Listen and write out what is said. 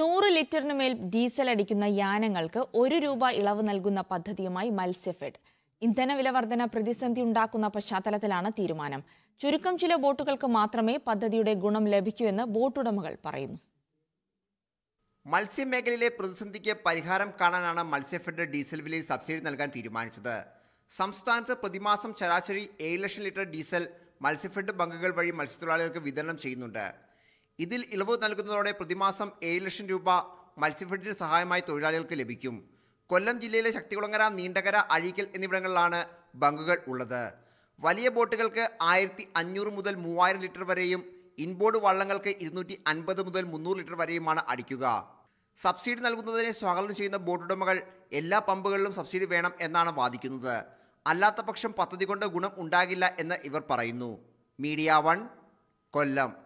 നൂറ് ലിറ്ററിനു മേൽ ഡീസൽ അടിക്കുന്ന യാനങ്ങൾക്ക് ഒരു രൂപ ഇളവ് നൽകുന്ന പദ്ധതിയുമായി മത്സ്യഫെഡ് ഇന്ധന വർധന പ്രതിസന്ധി ഉണ്ടാക്കുന്ന പശ്ചാത്തലത്തിലാണ് തീരുമാനം ചുരുക്കം ചില ബോട്ടുകൾക്ക് മാത്രമേ പദ്ധതിയുടെ ഗുണം ലഭിക്കൂ എന്ന് ബോട്ടുടമകൾ പറയുന്നു മത്സ്യമേഖലയിലെ പ്രതിസന്ധിക്ക് പരിഹാരം കാണാനാണ് മത്സ്യഫെഡ് ഡീസൽ വിലയിൽ സബ്സിഡി നൽകാൻ തീരുമാനിച്ചത് സംസ്ഥാനത്ത് പ്രതിമാസം ശരാശരി ഏഴ് ലക്ഷം ലിറ്റർ ഡീസൽ മത്സ്യഫെഡ് ബങ്കുകൾ വഴി മത്സ്യത്തൊഴിലാളികൾക്ക് വിതരണം ചെയ്യുന്നുണ്ട് ഇതിൽ ഇളവ് നൽകുന്നതോടെ പ്രതിമാസം ഏഴ് ലക്ഷം രൂപ മത്സ്യഫെഡിന് സഹായമായി തൊഴിലാളികൾക്ക് ലഭിക്കും കൊല്ലം ജില്ലയിലെ ശക്തികുളങ്ങര നീണ്ടകര അഴീക്കൽ എന്നിവിടങ്ങളിലാണ് ബങ്കുകൾ ഉള്ളത് വലിയ ബോട്ടുകൾക്ക് ആയിരത്തി അഞ്ഞൂറ് മുതൽ മൂവായിരം ലിറ്റർ വരെയും ഇൻബോർഡ് വള്ളങ്ങൾക്ക് ഇരുന്നൂറ്റി അൻപത് മുതൽ മുന്നൂറ് ലിറ്റർ വരെയുമാണ് അടിക്കുക സബ്സിഡി നൽകുന്നതിനെ സ്വാഗതം ചെയ്യുന്ന ബോട്ടുടമകൾ എല്ലാ പമ്പുകളിലും സബ്സിഡി വേണം എന്നാണ് വാദിക്കുന്നത് അല്ലാത്ത പക്ഷം പദ്ധതി കൊണ്ട് ഗുണം ഉണ്ടാകില്ല എന്ന് ഇവർ പറയുന്നു മീഡിയ വൺ കൊല്ലം